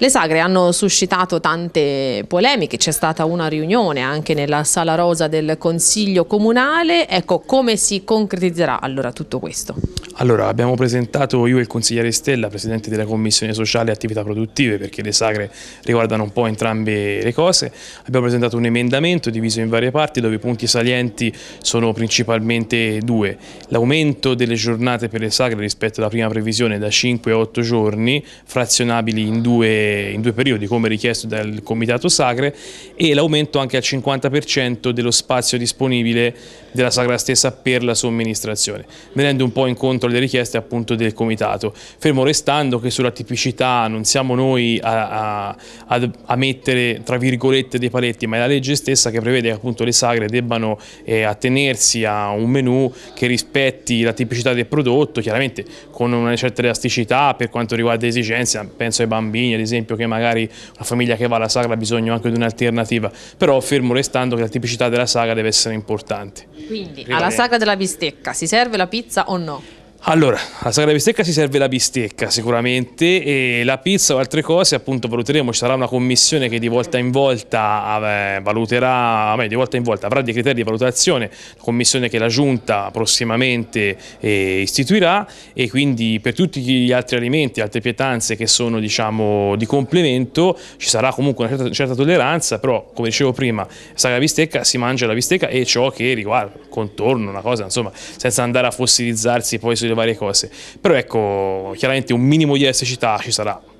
Le sagre hanno suscitato tante polemiche, c'è stata una riunione anche nella Sala Rosa del Consiglio Comunale, ecco come si concretizzerà allora tutto questo? Allora, abbiamo presentato io e il consigliere Stella, presidente della Commissione Sociale e Attività Produttive, perché le sagre riguardano un po' entrambe le cose. Abbiamo presentato un emendamento diviso in varie parti dove i punti salienti sono principalmente due. L'aumento delle giornate per le sagre rispetto alla prima previsione da 5 a 8 giorni, frazionabili in due, in due periodi come richiesto dal Comitato Sagre, e l'aumento anche al 50% dello spazio disponibile della sagra stessa per la somministrazione, venendo un po' incontro contro le richieste appunto del comitato. Fermo restando che sulla tipicità non siamo noi a, a, a mettere tra virgolette dei paletti, ma è la legge stessa che prevede che appunto le sagre debbano eh, attenersi a un menù che rispetti la tipicità del prodotto, chiaramente con una certa elasticità per quanto riguarda le esigenze, penso ai bambini ad esempio che magari una famiglia che va alla sagra ha bisogno anche di un'alternativa, però fermo restando che la tipicità della sagra deve essere importante. Quindi alla sagra della bistecca si serve la pizza o no? Allora, la sagra bistecca si serve la bistecca sicuramente e la pizza o altre cose appunto valuteremo, ci sarà una commissione che di volta in volta vabbè, valuterà, vabbè, di volta in volta avrà dei criteri di valutazione, la commissione che la giunta prossimamente eh, istituirà e quindi per tutti gli altri alimenti, altre pietanze che sono diciamo di complemento ci sarà comunque una certa, certa tolleranza, però come dicevo prima, sagra bistecca si mangia la bistecca e ciò che riguarda contorno, una cosa insomma, senza andare a fossilizzarsi poi sui le varie cose. Però ecco, chiaramente un minimo di elasticità ci sarà.